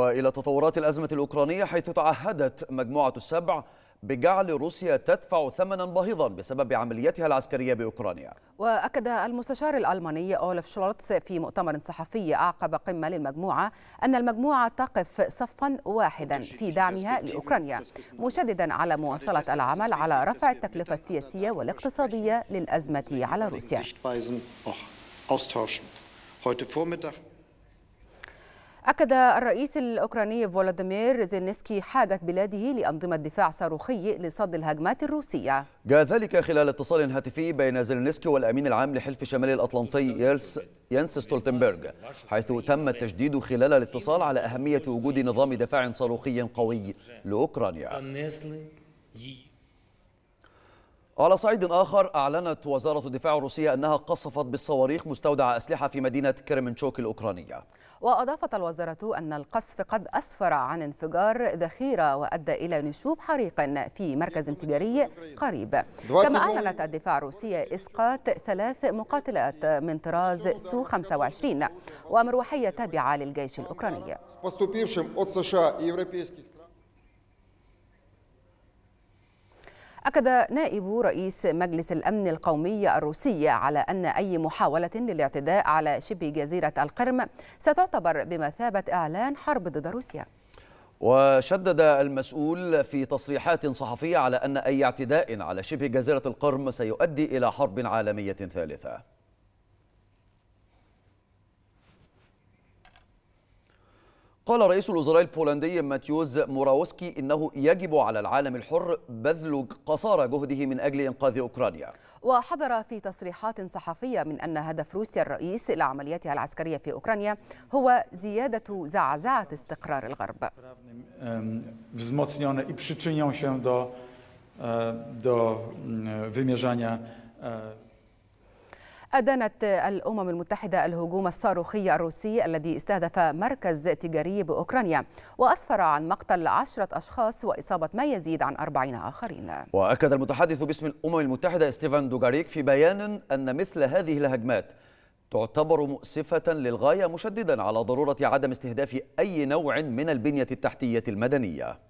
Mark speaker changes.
Speaker 1: والى تطورات الازمه الاوكرانيه حيث تعهدت مجموعه السبع بجعل روسيا تدفع ثمنا باهظا بسبب عمليتها العسكريه باوكرانيا.
Speaker 2: واكد المستشار الالماني اولف شولتز في مؤتمر صحفي اعقب قمه للمجموعه ان المجموعه تقف صفا واحدا في دعمها لاوكرانيا، مشددا على مواصله العمل على رفع التكلفه السياسيه والاقتصاديه للازمه على روسيا. أكد الرئيس الأوكراني فولاديمير زيلينسكي حاجة بلاده لأنظمة دفاع صاروخي لصد الهجمات الروسية
Speaker 1: جاء ذلك خلال اتصال هاتفي بين زيلينسكي والأمين العام لحلف شمال الأطلنطي يانس ستولتنبرغ حيث تم التشديد خلال الاتصال على أهمية وجود نظام دفاع صاروخي قوي لأوكرانيا وعلى صعيد آخر أعلنت وزارة الدفاع الروسية أنها قصفت بالصواريخ مستودع أسلحة في مدينة كرمنشوك الأوكرانية
Speaker 2: وأضافت الوزارة أن القصف قد أسفر عن انفجار ذخيرة وأدى إلى نشوب حريق في مركز تجاري قريب كما أعلنت الدفاع الروسية إسقاط ثلاث مقاتلات من طراز سو 25 ومروحية تابعة للجيش الأوكراني أكد نائب رئيس مجلس الأمن القومي الروسي على أن أي محاولة للاعتداء على شبه جزيرة القرم ستعتبر بمثابة إعلان حرب ضد روسيا
Speaker 1: وشدد المسؤول في تصريحات صحفية على أن أي اعتداء على شبه جزيرة القرم سيؤدي إلى حرب عالمية ثالثة قال رئيس الوزراء البولندي ماتيوز موراوسكي إنه يجب على العالم الحر بذل قصارى جهده من أجل إنقاذ أوكرانيا
Speaker 2: وحذر في تصريحات صحفية من أن هدف روسيا الرئيس لعملياتها العسكرية في أوكرانيا هو زيادة زعزعة استقرار الغرب أدانت الأمم المتحدة الهجوم الصاروخي الروسي الذي استهدف مركز تجاري بأوكرانيا وأسفر عن مقتل عشرة أشخاص وإصابة ما يزيد عن أربعين آخرين
Speaker 1: وأكد المتحدث باسم الأمم المتحدة ستيفان دوغاريك في بيان أن مثل هذه الهجمات تعتبر مؤسفة للغاية مشددا على ضرورة عدم استهداف أي نوع من البنية التحتية المدنية